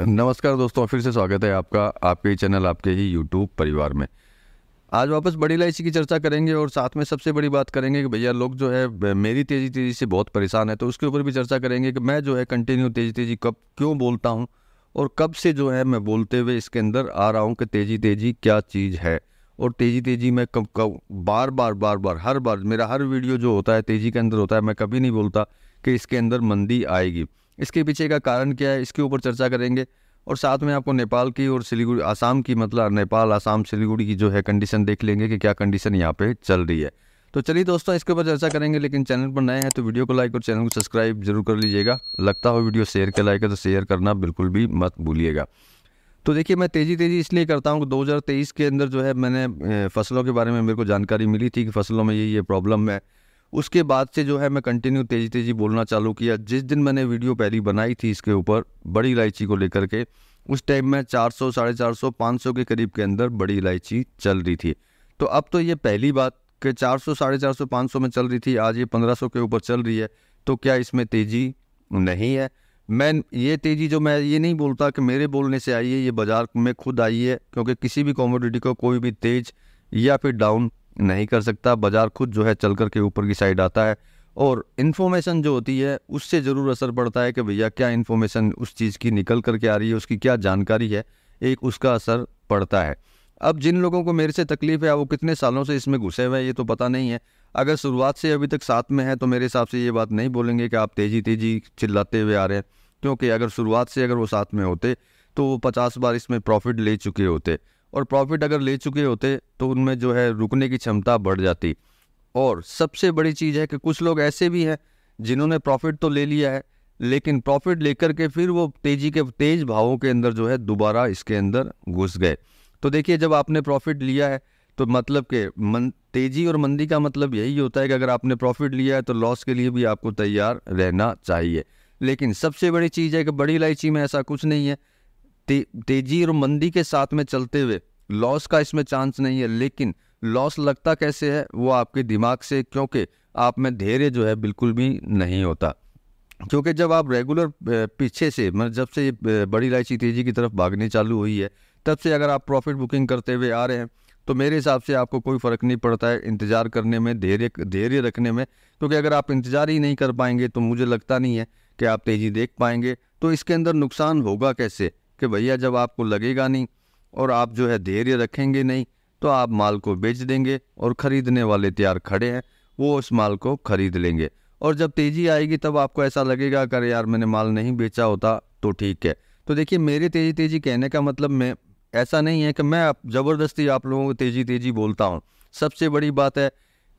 नमस्कार दोस्तों फिर से स्वागत है आपका आपके ही चैनल आपके ही यूट्यूब परिवार में आज वापस बड़ी इलायची की चर्चा करेंगे और साथ में सबसे बड़ी बात करेंगे कि भैया लोग जो है मेरी तेज़ी तेज़ी से बहुत परेशान है तो उसके ऊपर भी चर्चा करेंगे कि मैं जो है कंटिन्यू तेज़ी तेज़ी कब क्यों बोलता हूँ और कब से जो है मैं बोलते हुए इसके अंदर आ रहा हूँ कि तेज़ी तेज़ी क्या चीज़ है और तेज़ी तेज़ी मैं कब कब बार बार बार बार हर बार मेरा हर वीडियो जो होता है तेज़ी के अंदर होता है मैं कभी नहीं बोलता कि इसके अंदर मंदी आएगी इसके पीछे का कारण क्या है इसके ऊपर चर्चा करेंगे और साथ में आपको नेपाल की और सिलीगुड़ी आसाम की मतलब नेपाल आसाम सिलीगुड़ी की जो है कंडीशन देख लेंगे कि क्या कंडीशन यहाँ पे चल रही है तो चलिए दोस्तों इसके ऊपर चर्चा करेंगे लेकिन चैनल पर नए हैं तो वीडियो को लाइक और चैनल को सब्सक्राइब जरूर कर लीजिएगा लगता हो वीडियो शेयर के लाइक है तो शेयर करना बिल्कुल भी मत भूलिएगा तो देखिए मैं तेज़ी तेज़ी इसलिए करता हूँ कि 2023 के अंदर जो है मैंने फसलों के बारे में मेरे को जानकारी मिली थी कि फसलों में ये ये प्रॉब्लम है उसके बाद से जो है मैं कंटिन्यू तेज़ी तेज़ी बोलना चालू किया जिस दिन मैंने वीडियो पहली बनाई थी इसके ऊपर बड़ी इलायची को लेकर के उस टाइम में चार सौ साढ़े चार सौ पाँच सौ के करीब के अंदर बड़ी इलायची चल रही थी तो अब तो ये पहली बात कि चार सौ साढ़े चार सौ पाँच सौ में चल रही थी आज ये पंद्रह सौ के ऊपर चल रही है तो क्या इसमें तेज़ी नहीं है मैं ये तेज़ी जो मैं ये नहीं बोलता कि मेरे बोलने से आई है ये बाज़ार में खुद आई है क्योंकि किसी भी कॉमोडिटी को कोई भी तेज़ या फिर डाउन नहीं कर सकता बाज़ार खुद जो है चल कर के ऊपर की साइड आता है और इन्फॉर्मेशन जो होती है उससे ज़रूर असर पड़ता है कि भैया क्या इन्फॉर्मेशन उस चीज़ की निकल कर के आ रही है उसकी क्या जानकारी है एक उसका असर पड़ता है अब जिन लोगों को मेरे से तकलीफ़ है वो कितने सालों से इसमें घुसे हुए हैं ये तो पता नहीं है अगर शुरुआत से अभी तक साथ में है तो मेरे हिसाब से ये बात नहीं बोलेंगे कि आप तेज़ी तेज़ी चिल्लाते हुए आ रहे हैं क्योंकि अगर शुरुआत से अगर वो साथ में होते तो वो पचास बार इसमें प्रॉफिट ले चुके होते और प्रॉफिट अगर ले चुके होते तो उनमें जो है रुकने की क्षमता बढ़ जाती और सबसे बड़ी चीज़ है कि कुछ लोग ऐसे भी हैं जिन्होंने प्रॉफिट तो ले लिया है लेकिन प्रॉफिट लेकर के फिर वो तेज़ी के तेज़ भावों के अंदर जो है दोबारा इसके अंदर घुस गए तो देखिए जब आपने प्रॉफिट लिया है तो मतलब के मन तेज़ी और मंदी का मतलब यही होता है कि अगर आपने प्रॉफिट लिया है तो लॉस के लिए भी आपको तैयार रहना चाहिए लेकिन सबसे बड़ी चीज़ है कि बड़ी इलायची में ऐसा कुछ नहीं है ते, तेजी और मंदी के साथ में चलते हुए लॉस का इसमें चांस नहीं है लेकिन लॉस लगता कैसे है वो आपके दिमाग से क्योंकि आप में धैर्य जो है बिल्कुल भी नहीं होता क्योंकि जब आप रेगुलर पीछे से मतलब जब से ये बड़ी इलायची तेजी की तरफ भागनी चालू हुई है तब से अगर आप प्रॉफिट बुकिंग करते हुए आ रहे हैं तो मेरे हिसाब से आपको कोई फ़र्क नहीं पड़ता है इंतज़ार करने में धैर्य धैर्य रखने में क्योंकि अगर आप इंतज़ार ही नहीं कर पाएंगे तो मुझे लगता नहीं है कि आप तेज़ी देख पाएंगे तो इसके अंदर नुकसान होगा कैसे कि भैया जब आपको लगेगा नहीं और आप जो है धैर्य रखेंगे नहीं तो आप माल को बेच देंगे और ख़रीदने वाले तैयार खड़े हैं वो उस माल को ख़रीद लेंगे और जब तेज़ी आएगी तब आपको ऐसा लगेगा अगर यार मैंने माल नहीं बेचा होता तो ठीक है तो देखिए मेरे तेज़ी तेज़ी कहने का मतलब मैं ऐसा नहीं है कि मैं ज़बरदस्ती आप लोगों को तेज़ी तेज़ी बोलता हूँ सबसे बड़ी बात है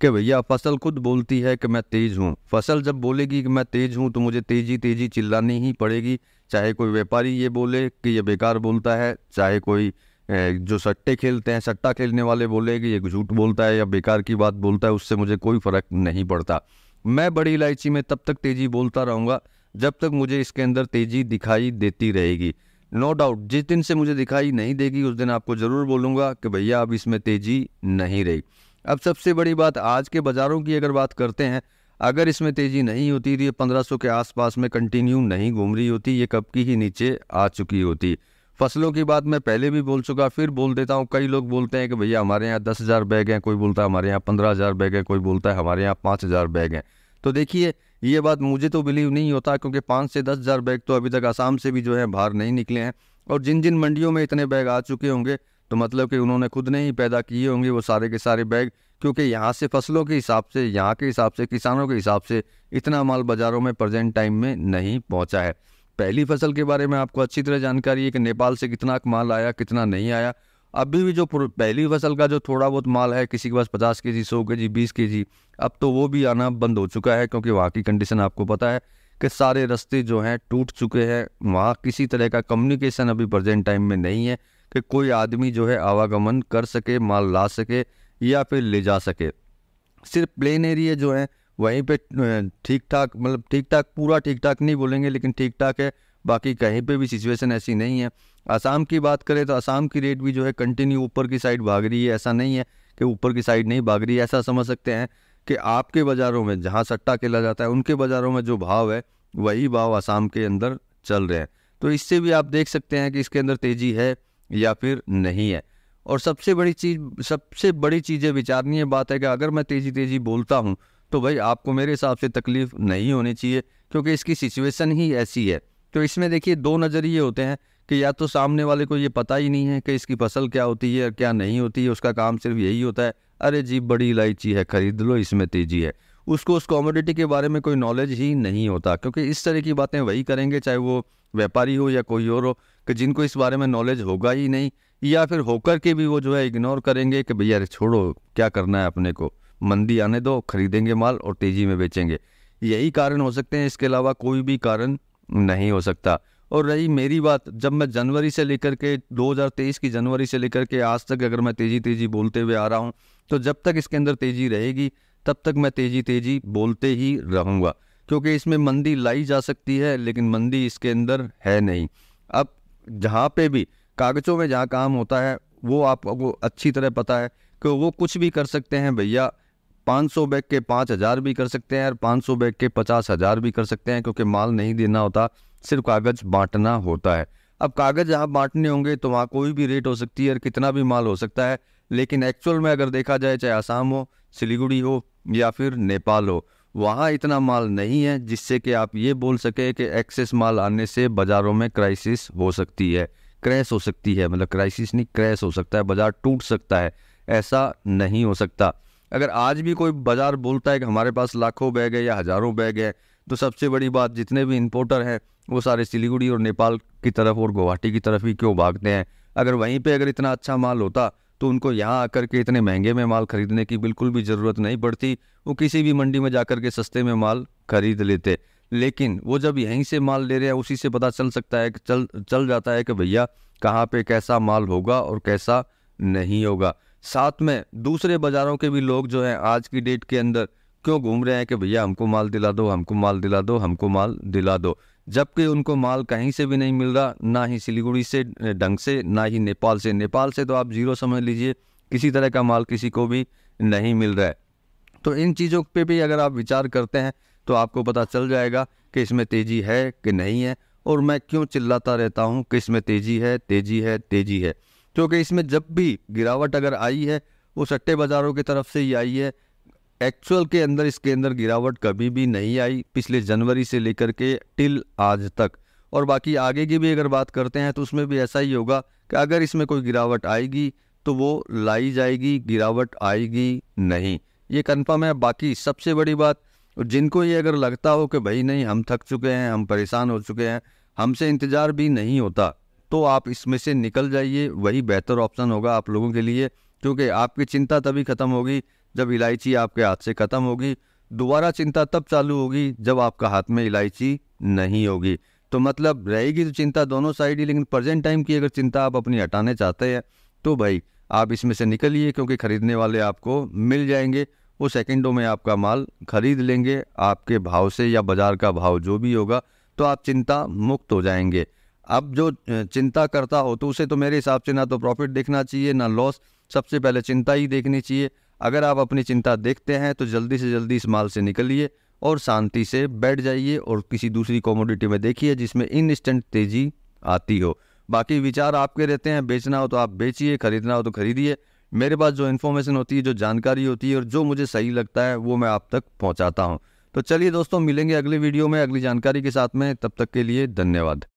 कि भैया फसल खुद बोलती है कि मैं तेज़ हूँ फसल जब बोलेगी कि मैं तेज़ हूँ तो मुझे तेज़ी तेज़ी चिल्लानी ही पड़ेगी चाहे कोई व्यापारी ये बोले कि ये बेकार बोलता है चाहे कोई जो सट्टे खेलते हैं सट्टा खेलने वाले बोले कि ये झूठ बोलता है या बेकार की बात बोलता है उससे मुझे कोई फ़र्क नहीं पड़ता मैं बड़ी इलायची में तब तक तेज़ी बोलता रहूँगा जब तक मुझे इसके अंदर तेज़ी दिखाई देती रहेगी नो डाउट जिस दिन से मुझे दिखाई नहीं देगी उस दिन आपको ज़रूर बोलूँगा कि भैया अब इसमें तेज़ी नहीं रही अब सबसे बड़ी बात आज के बाज़ारों की अगर बात करते हैं अगर इसमें तेज़ी नहीं होती तो ये पंद्रह के आसपास में कंटिन्यू नहीं घूम रही होती ये कब की ही नीचे आ चुकी होती फसलों की बात मैं पहले भी बोल चुका फिर बोल देता हूँ कई लोग बोलते हैं कि भैया हमारे यहाँ दस हज़ार बैग हैं कोई बोलता है हमारे यहाँ पंद्रह हज़ार बैग है कोई बोलता है हमारे यहाँ पाँच हज़ार बैग हैं तो देखिए ये बात मुझे तो बिलीव नहीं होता क्योंकि पाँच से दस हज़ार बैग तो अभी तक आसाम से भी जो है बाहर नहीं निकले हैं और जिन जिन मंडियों में इतने बैग आ चुके होंगे तो मतलब कि उन्होंने खुद ने ही पैदा किए होंगे वो सारे के सारे बैग क्योंकि यहाँ से फसलों के हिसाब से यहाँ के हिसाब से किसानों के हिसाब से इतना माल बाज़ारों में प्रजेंट टाइम में नहीं पहुँचा है पहली फसल के बारे में आपको अच्छी तरह जानकारी है कि नेपाल से कितना माल आया कितना नहीं आया अभी भी जो पहली फसल का जो थोड़ा बहुत माल है किसी के पास पचास के जी सौ के जी बीस के जी अब तो वो भी आना बंद हो चुका है क्योंकि वहाँ की कंडीशन आपको पता है कि सारे रास्ते जो हैं टूट चुके हैं वहाँ किसी तरह का कम्युनिकेशन अभी प्रजेंट टाइम में नहीं है कि कोई आदमी जो है आवागमन कर सके माल ला सके या फिर ले जा सके सिर्फ प्लेन एरिया जो है वहीं पे ठीक ठाक मतलब ठीक ठाक पूरा ठीक ठाक नहीं बोलेंगे लेकिन ठीक ठाक है बाकी कहीं पे भी सिचुएशन ऐसी नहीं है असम की बात करें तो असम की रेट भी जो है कंटिन्यू ऊपर की साइड भाग रही है ऐसा नहीं है कि ऊपर की साइड नहीं भाग रही है ऐसा समझ सकते हैं कि आपके बाज़ारों में जहाँ सट्टा खेला जाता है उनके बाज़ारों में जो भाव है वही भाव असम के अंदर चल रहे हैं तो इससे भी आप देख सकते हैं कि इसके अंदर तेज़ी है या फिर नहीं है और सबसे बड़ी चीज़ सबसे बड़ी चीजें विचारनीय बात है कि अगर मैं तेज़ी तेज़ी बोलता हूँ तो भाई आपको मेरे हिसाब से तकलीफ़ नहीं होनी चाहिए क्योंकि इसकी सिचुएशन ही ऐसी है तो इसमें देखिए दो नज़रिए होते हैं कि या तो सामने वाले को ये पता ही नहीं है कि इसकी फसल क्या होती है क्या नहीं होती है उसका काम सिर्फ यही होता है अरे जी बड़ी इलायची है ख़रीद लो इसमें तेज़ी है उसको उस कॉमोडिटी के बारे में कोई नॉलेज ही नहीं होता क्योंकि इस तरह की बातें वही करेंगे चाहे वो व्यापारी हो या कोई और हो कि जिनको इस बारे में नॉलेज होगा ही नहीं या फिर होकर के भी वो जो है इग्नोर करेंगे कि भैया छोड़ो क्या करना है अपने को मंदी आने दो खरीदेंगे माल और तेज़ी में बेचेंगे यही कारण हो सकते हैं इसके अलावा कोई भी कारण नहीं हो सकता और रही मेरी बात जब मैं जनवरी से लेकर के 2023 की जनवरी से लेकर के आज तक अगर मैं तेज़ी तेज़ी बोलते हुए आ रहा हूँ तो जब तक इसके अंदर तेज़ी रहेगी तब तक मैं तेज़ी तेज़ी बोलते ही रहूँगा क्योंकि इसमें मंदी लाई जा सकती है लेकिन मंदी इसके अंदर है नहीं अब जहाँ पे भी कागज़ों में जहाँ काम होता है वो आपको अच्छी तरह पता है कि वो कुछ भी कर सकते हैं भैया 500 बैग के 5000 भी कर सकते हैं और 500 बैग के 50000 भी कर सकते हैं क्योंकि माल नहीं देना होता सिर्फ कागज़ बांटना होता है अब कागज़ जहाँ बांटने होंगे तो वहाँ कोई भी रेट हो सकती है और कितना भी माल हो सकता है लेकिन एक्चुअल में अगर देखा जाए चाहे आसाम हो सिलीगुड़ी हो या फिर नेपाल हो वहाँ इतना माल नहीं है जिससे कि आप ये बोल सकें कि एक्सेस माल आने से बाज़ारों में क्राइसिस हो सकती है क्रैश हो सकती है मतलब क्राइसिस नहीं क्रैश हो सकता है बाज़ार टूट सकता है ऐसा नहीं हो सकता अगर आज भी कोई बाज़ार बोलता है कि हमारे पास लाखों बैग है या हज़ारों बैग है तो सबसे बड़ी बात जितने भी इंपोर्टर हैं वो सारे सिलीगुड़ी और नेपाल की तरफ और गुवाहाटी की तरफ ही क्यों भागते हैं अगर वहीं पर अगर इतना अच्छा माल होता तो उनको यहाँ आकर के इतने महंगे में माल खरीदने की बिल्कुल भी ज़रूरत नहीं पड़ती वो किसी भी मंडी में जाकर के सस्ते में माल खरीद लेते लेकिन वो जब यहीं से माल ले रहे हैं उसी से पता चल सकता है कि चल चल जाता है कि भैया कहाँ पे कैसा माल होगा और कैसा नहीं होगा साथ में दूसरे बाज़ारों के भी लोग जो हैं आज की डेट के अंदर क्यों घूम रहे हैं कि भैया हमको माल दिला दो हमको माल दिला दो हमको माल दिला दो जबकि उनको माल कहीं से भी नहीं मिल रहा ना ही सिलीगुड़ी से ढंग से ना ही नेपाल से नेपाल से तो आप जीरो समझ लीजिए किसी तरह का माल किसी को भी नहीं मिल रहा है तो इन चीज़ों पे भी अगर आप विचार करते हैं तो आपको पता चल जाएगा कि इसमें तेज़ी है कि नहीं है और मैं क्यों चिल्लाता रहता हूँ कि इसमें तेज़ी है तेज़ी है तेज़ी है क्योंकि इसमें जब भी गिरावट अगर आई है वो सट्टे बाज़ारों की तरफ से ही आई है एक्चुअल के अंदर इसके अंदर गिरावट कभी भी नहीं आई पिछले जनवरी से लेकर के टिल आज तक और बाकी आगे की भी अगर बात करते हैं तो उसमें भी ऐसा ही होगा कि अगर इसमें कोई गिरावट आएगी तो वो लाई जाएगी गिरावट आएगी नहीं ये कन्फर्म है बाकी सबसे बड़ी बात और जिनको ये अगर लगता हो कि भाई नहीं हम थक चुके हैं हम परेशान हो चुके हैं हमसे इंतज़ार भी नहीं होता तो आप इसमें से निकल जाइए वही बेहतर ऑप्शन होगा आप लोगों के लिए क्योंकि आपकी चिंता तभी ख़त्म होगी जब इलायची आपके हाथ से ख़त्म होगी दोबारा चिंता तब चालू होगी जब आपका हाथ में इलायची नहीं होगी तो मतलब रहेगी तो चिंता दोनों साइड ही लेकिन प्रेजेंट टाइम की अगर चिंता आप अपनी हटाने चाहते हैं तो भाई आप इसमें से निकलिए क्योंकि ख़रीदने वाले आपको मिल जाएंगे वो सेकेंडों में आपका माल खरीद लेंगे आपके भाव से या बाज़ार का भाव जो भी होगा तो आप चिंता मुक्त हो जाएंगे अब जो चिंता करता हो तो उसे तो मेरे हिसाब से ना तो प्रॉफिट देखना चाहिए ना लॉस सबसे पहले चिंता ही देखनी चाहिए अगर आप अपनी चिंता देखते हैं तो जल्दी से जल्दी इस माल से निकलिए और शांति से बैठ जाइए और किसी दूसरी कॉमोडिटी में देखिए जिसमें इंस्टेंट तेज़ी आती हो बाकी विचार आपके रहते हैं बेचना हो तो आप बेचिए खरीदना हो तो खरीदिए मेरे पास जो इन्फॉर्मेशन होती है जो जानकारी होती है और जो मुझे सही लगता है वो मैं आप तक पहुँचाता हूँ तो चलिए दोस्तों मिलेंगे अगले वीडियो में अगली जानकारी के साथ में तब तक के लिए धन्यवाद